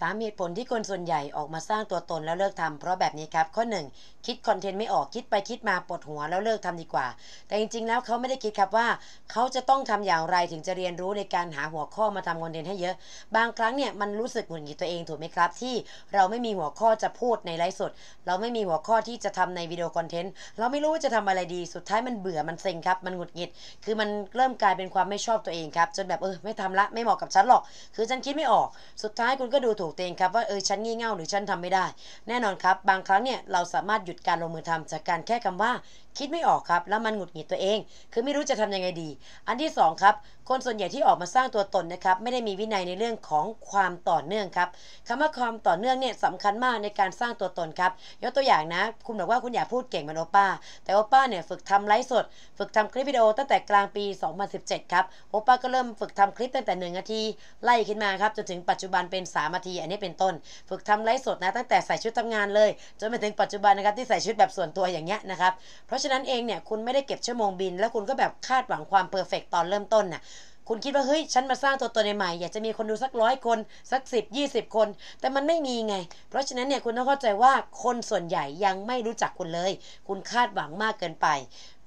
สามเหตุผลที่คนส่วนใหญ่ออกมาสร้างตัวตนแล้วเลิกทำ เพราะแบบนี้ครับข้อ 1 คิดคอนเทนต์ไม่ออกคิดไปคิดมาปวดหัวแล้วเลิกทำดีกว่า แต่จริง ๆแล้วเขาไม่ได้คิดครับว่า เขาจะต้องทำอย่างไรถึงจะเรียนรู้ในการหาหัวข้อมาทำคอนเทนต์ให้เยอะ บางครั้งเนี่ยมันรู้สึกหงุดหงิดตัวเองถูกไหมครับ ที่เราไม่มีหัวข้อจะพูดในไลฟ์สดเราไม่มีหัวข้อที่จะทำในวิดีโอคอนเทนต์เราไม่รู้ว่าจะทำอะไรดีสุดท้ายมันเบื่อมันเซ็งครับมันหงุดหงิดคือมันเริ่มกลายเป็นความไม่ชอบตัวเองครับ จนแบบเออไม่ทำละไม่เหมาะกับฉันหรอก คือฉันคิดไม่ออกสุดท้ายคุณก็ดูถูถูกตัวเองครับว่าเออฉันงี่เง่าหรือฉันทำไม่ได้ แน่นอนครับบางครั้งเนี่ยเราสามารถหยุดการลงมือทำ จากการแค่คำว่าคิดไม่ออกครับแล้วมันหงุดหงิดตัวเอง คือไม่รู้จะทํำยังไงดี อันที่2ครับคนส่วนใหญ่ที่ออกมาสร้างตัวตนนะครับไม่ได้มีวินัยในเรื่องของความต่อเนื่องครับคำว่าความต่อเนื่องเนี่ยสำคัญมากในการสร้างตัวตนครับยกตัวอย่างนะคุณบอกว่าคุณอยากพูดเก่งเหมือนโอป้าแต่โอป้าเนี่ยฝึกทำไลฟ์สดฝึกทำคลิปวิดีโอตั้งแต่กลางปี 2017ครับโอป้าก็เริ่มฝึกทำคลิปตั้งแต่1นาทีไล่ขึ้นมาครับจนถึงปัจจุบันเป็น3นาทีอันนี้เป็นต้น ฝึกทำไลฟ์สดนะตั้งแต่ใส่ชุดทำงานเลย จนมาถึงปัจจุบันนะครับที่ใส่ชุดแบบส่วนตัวอย่างเงี้ยนะครับ เพราะฉะนั้นเองเนี่ยคุณไม่ได้เก็บชั่วโมงบิน แล้วคุณก็แบบคาดหวังความเพอร์เฟกตอนเริ่มต้นนะ่ะคุณคิดว่าเฮ้ยฉันมาสร้างตัวตนใหม่ อยากจะมีคนดูสักร้อยคนสักสิบยี่สิบคน แต่มันไม่มีไง เพราะฉะนั้นเนี่ยคุณต้องเข้าใจว่าคนส่วนใหญ่ยังไม่รู้จักคุณเลย คุณคาดหวังมากเกินไป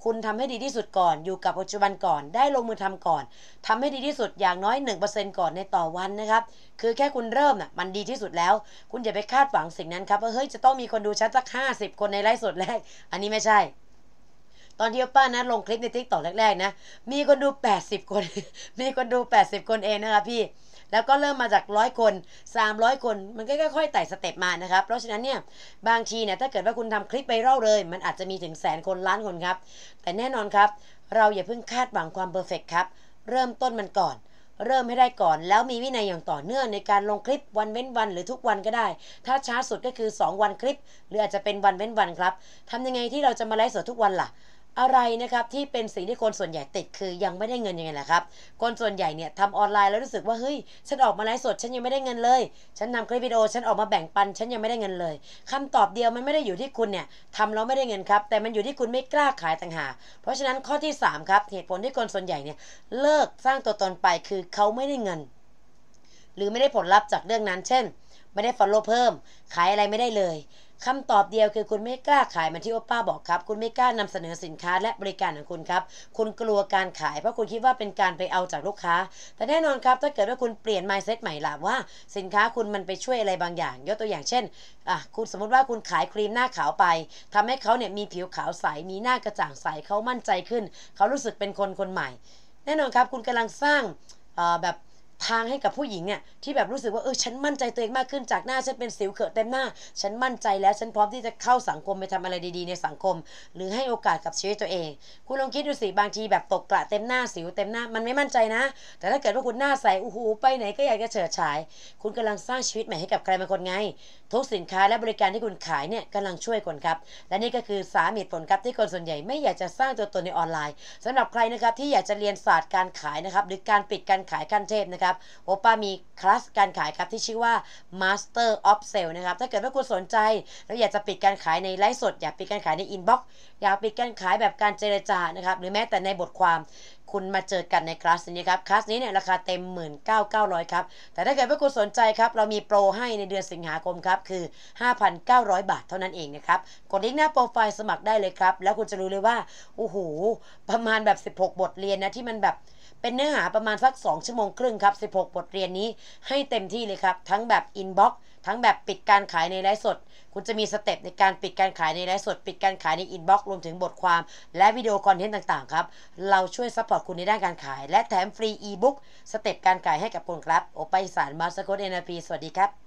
คุณทำให้ดีที่สุดก่อน อยู่กับปัจจุบันก่อนได้ลงมือทำก่อน ทำให้ดีที่สุดอย่างน้อย 1%ก่อนในต่อวันนะครับคือแค่คุณเริ่มน่ะมันดีที่สุดแล้ว คุณอย่าไปคาดหวังสิ่งนั้นครับว่าเฮ้ยจะต้องมีคนดูฉันสัก 50 คนในไลฟ์สดแรกอันนี้ไม่ใช่ตอนที่ป้านะลงคลิปในทิกตอกแรกๆนะมีคนดู 80 คน มีคนดู 80 คนเองนะคะพี่ แล้วก็เริ่มมาจากร้อยคน 300 คนมันก็ค่อยๆไต่สเต็ปมานะครับ เพราะฉะนั้นเนี่ยบางทีเนี่ยถ้าเกิดว่าคุณทำคลิปไปเร่าเลย มันอาจจะมีถึงแสนคนล้านคนครับ แต่แน่นอนครับ เราอย่าเพิ่งคาดหวังความเพอร์เฟกครับ เริ่มต้นมันก่อน เริ่มให้ได้ก่อน แล้วมีวินัยอย่างต่อเนื่องในการลงคลิปวันเว้นวันหรือทุกวันก็ได้ ถ้าช้าสุดก็คือ2วันคลิปหรืออาจจะเป็นวันเว้นวันครับทำยังไงที่เราจะมาไลฟ์สดทุกวันล่ะอะไรนะครับที่เป็นสิ่งที่คนส่วนใหญ่ติดคือยังไม่ได้เงินยังไงล่ะครับคนส่วนใหญ่เนี่ยทำออนไลน์แล้วรู้สึกว่าเฮ้ยฉันออกมาไลฟ์สดฉันยังไม่ได้เงินเลยฉันนำคลิปวิดีโอฉันออกมาแบ่งปัน ฉันยังไม่ได้เงินเลย คำตอบเดียวมันไม่ได้อยู่ที่คุณเนี่ยทำแล้วไม่ได้เงินครับแต่มันอยู่ที่คุณไม่กล้าขายต่างหากเพราะฉะนั้นข้อที่3ครับเหตุผลที่คนส่วนใหญ่เนี่ยเลิกสร้างตัวตนไปคือเขาไม่ได้เงิน หรือไม่ได้ผลลัพธ์จากเรื่องนั้น เช่น ไม่ได้ฟอลโล่เพิ่ม ขายอะไรไม่ได้เลยคำตอบเดียวคือคุณไม่กล้าขายมันที่โอป้าบอกครับ คุณไม่กล้านำเสนอสินค้าและบริการของคุณครับ คุณกลัวการขายเพราะคุณคิดว่าเป็นการไปเอาจากลูกค้า แต่แน่นอนครับถ้าเกิดว่าคุณเปลี่ยน mindset ใหม่ละว่าสินค้าคุณมันไปช่วยอะไรบางอย่างยกตัวอย่างเช่นอ่ะคุณสมมติว่าคุณขายครีมหน้าขาวไป ทำให้เขาเนี่ยมีผิวขาวใสมีหน้ากระจ่างใสเขามั่นใจขึ้นเขารู้สึกเป็นคนคนใหม่ แน่นอนครับคุณกำลังสร้างแบบทางให้กับผู้หญิงเนี่ยที่แบบรู้สึกว่าเออฉันมั่นใจตัวเองมากขึ้นจากหน้าฉันเป็นสิวเขอะเต็มหน้าฉันมั่นใจแล้ว ฉันพร้อมที่จะเข้าสังคมไปทำอะไรดีๆในสังคม หรือให้โอกาสกับชีวิตตัวเอง คุณลองคิดดูสิ บางทีแบบตกกระเต็มหน้าสิวเต็มหน้ามันไม่มั่นใจนะ แต่ถ้าเกิดว่าคุณหน้าใสอู้หูไปไหนก็อยากจะเฉิดฉาย คุณกำลังสร้างชีวิตใหม่ให้กับใครบางคนไงทุกสินค้าและบริการที่คุณขายเนี่ยกำลังช่วยคนครับและนี่ก็คือสาเหตุผลครับที่คนส่วนใหญ่ไม่อยากจะสร้างตัวตนในออนไลน์ สำหรับใครนะครับที่อยากจะเรียนศาสตร์การขายนะครับหรือการปิดการขายขั้นเทพนะครับครับโอป้ามีคลาสการขายครับที่ชื่อว่า Master of Sale นะครับถ้าเกิดว่าคุณสนใจแล้วอยากจะปิดการขายในไลฟ์สด อยากปิดการขายในอินบ็อกซ์อยากปิดการขายแบบการเจรจานะครับหรือแม้แต่ในบทความคุณมาเจอกันในคลาสนี้ครับ คลาสนี้เนี่ยราคาเต็ม19,900ครับ แต่ถ้าเกิดว่าคุณสนใจครับ เรามีโปรให้ในเดือนสิงหาคมครับ คือ 5,900 บาทเท่านั้นเองนะครับ กดลิงก์หน้าโปรไฟล์สมัครได้เลยครับ แล้วคุณจะรู้เลยว่า โอ้โห ประมาณแบบ 16 บทเรียนนะที่มันแบบ เป็นเนื้อหาประมาณสัก 2ชั่วโมงครึ่งครับ16 บทเรียนนี้ให้เต็มที่เลยครับทั้งแบบอินบ็อกซ์ทั้งแบบปิดการขายในไลฟ์สด คุณจะมีสเต็ปในการปิดการขายในไลฟ์สด ปิดการขายในอินบ็อกซ์รวมถึงบทความและวิดีโอคอนเทนต์ต่างๆครับ เราช่วยซัพพอร์ตคุณในด้านการขายและแถมฟรีอีบุ๊กสเต็ปการขายให้กับคุณครับ โอไปสารมาสโคดเอ็นพีสวัสดีครับ